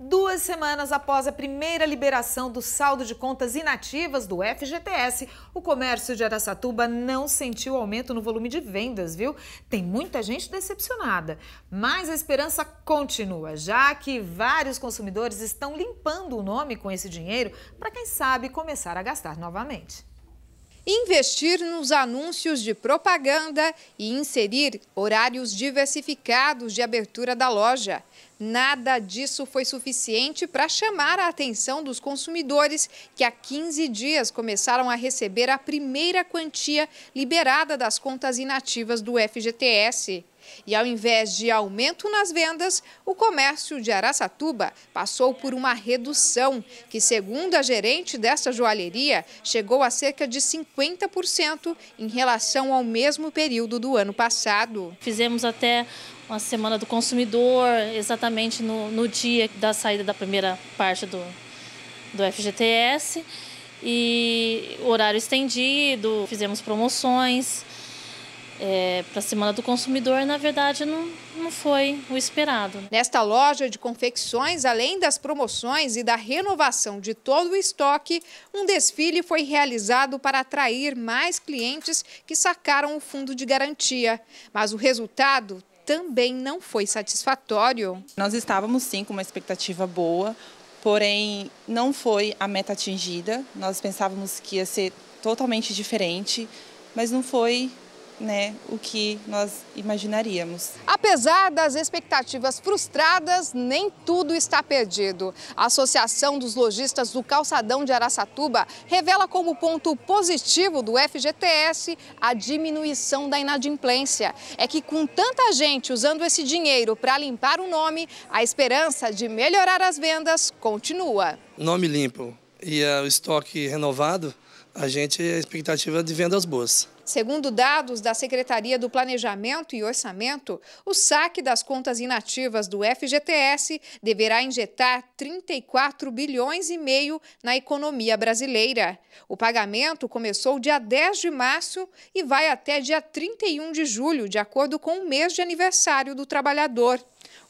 Duas semanas após a primeira liberação do saldo de contas inativas do FGTS, o comércio de Araçatuba não sentiu aumento no volume de vendas, viu? Tem muita gente decepcionada, mas a esperança continua, já que vários consumidores estão limpando o nome com esse dinheiro para quem sabe começar a gastar novamente investir nos anúncios de propaganda e inserir horários diversificados de abertura da loja. Nada disso foi suficiente para chamar a atenção dos consumidores, que há 15 dias começaram a receber a primeira quantia liberada das contas inativas do FGTS. E ao invés de aumento nas vendas, o comércio de Araçatuba passou por uma redução, que segundo a gerente dessa joalheria, chegou a cerca de 50% em relação ao mesmo período do ano passado. Fizemos até uma semana do consumidor, exatamente no, no dia da saída da primeira parte do, do FGTS e horário estendido, fizemos promoções é, para a Semana do Consumidor, na verdade, não, não foi o esperado. Nesta loja de confecções, além das promoções e da renovação de todo o estoque, um desfile foi realizado para atrair mais clientes que sacaram o fundo de garantia. Mas o resultado também não foi satisfatório. Nós estávamos sim com uma expectativa boa, porém não foi a meta atingida. Nós pensávamos que ia ser totalmente diferente, mas não foi né, o que nós imaginaríamos. Apesar das expectativas frustradas, nem tudo está perdido. A Associação dos Lojistas do Calçadão de Araçatuba revela como ponto positivo do FGTS a diminuição da inadimplência. É que com tanta gente usando esse dinheiro para limpar o nome, a esperança de melhorar as vendas continua. Nome limpo e ah, o estoque renovado, a gente a expectativa é de vendas boas. Segundo dados da Secretaria do Planejamento e Orçamento, o saque das contas inativas do FGTS deverá injetar 34 bilhões e meio na economia brasileira. O pagamento começou dia 10 de março e vai até dia 31 de julho, de acordo com o mês de aniversário do trabalhador.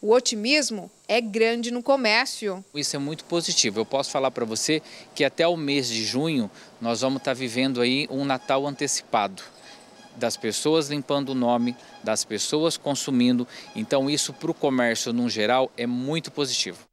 O otimismo é grande no comércio. Isso é muito positivo. Eu posso falar para você que até o mês de junho nós vamos estar tá vivendo aí um Natal antecipado das pessoas limpando o nome, das pessoas consumindo. Então isso para o comércio no geral é muito positivo.